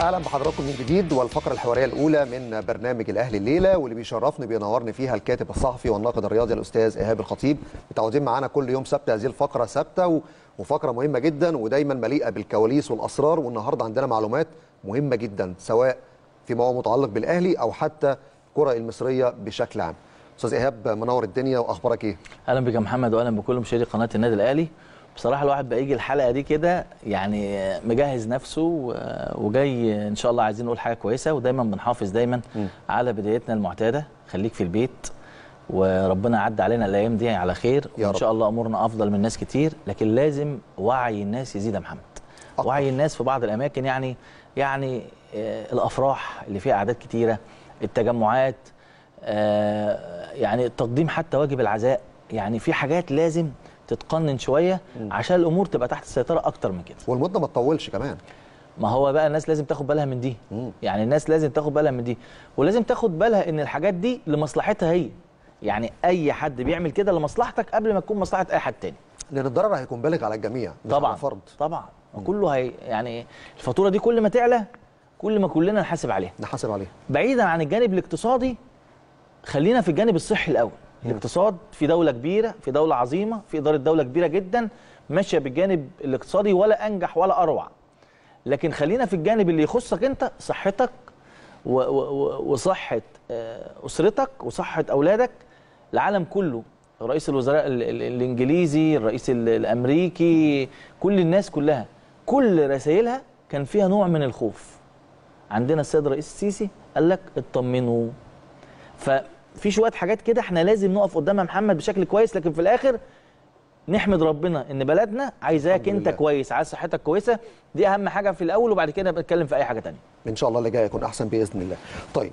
اهلا بحضراتكم من جديد والفقره الحواريه الاولى من برنامج الاهلي الليله واللي بيشرفني بينورني فيها الكاتب الصحفي والناقد الرياضي الاستاذ ايهاب الخطيب متعودين معانا كل يوم سبت هذه الفقره ثابته وفقره مهمه جدا ودايما مليئه بالكواليس والاسرار والنهارده عندنا معلومات مهمه جدا سواء فيما هو متعلق بالاهلي او حتى الكره المصريه بشكل عام استاذ ايهاب منور الدنيا واخبارك ايه اهلا بك يا محمد واهلا بكل مشاهدي قناه النادي الاهلي بصراحه الواحد بقى يجي الحلقه دي كده يعني مجهز نفسه وجاي ان شاء الله عايزين نقول حاجه كويسه ودايما بنحافظ دايما م. على بدايتنا المعتاده خليك في البيت وربنا عد علينا الايام دي على خير يا وان شاء الله امورنا افضل من ناس كتير لكن لازم وعي الناس يزيد يا محمد أطلع. وعي الناس في بعض الاماكن يعني يعني آه، الافراح اللي فيها اعداد كتيره التجمعات آه، يعني تقديم حتى واجب العزاء يعني في حاجات لازم تتقنن شويه عشان الامور تبقى تحت السيطره اكتر من كده والمده ما تطولش كمان ما هو بقى الناس لازم تاخد بالها من دي مم. يعني الناس لازم تاخد بالها من دي ولازم تاخد بالها ان الحاجات دي لمصلحتها هي يعني اي حد بيعمل كده لمصلحتك قبل ما تكون مصلحه اي حد تاني لان الضرر هيكون بالغ على الجميع طبعا فرض طبعا مم. كله هي يعني الفاتوره دي كل ما تعلى كل ما كلنا نحاسب عليها نحاسب عليها بعيدا عن الجانب الاقتصادي خلينا في الجانب الصحي الاول الاقتصاد في دوله كبيره في دوله عظيمه في اداره دوله كبيره جدا ماشيه بالجانب الاقتصادي ولا انجح ولا اروع لكن خلينا في الجانب اللي يخصك انت صحتك وصحه آه، اسرتك وصحه اولادك العالم كله رئيس الوزراء الانجليزي الرئيس الامريكي كل الناس كلها كل رسائلها كان فيها نوع من الخوف عندنا السيد الرئيس السيسي قال لك اطمنوا ف في شويه حاجات كده احنا لازم نقف قدامها محمد بشكل كويس لكن في الاخر نحمد ربنا ان بلدنا عايزاك انت لله. كويس عايز صحتك كويسه دي اهم حاجه في الاول وبعد كده بنتكلم نتكلم في اي حاجه ثانيه ان شاء الله اللي جاي يكون احسن باذن الله طيب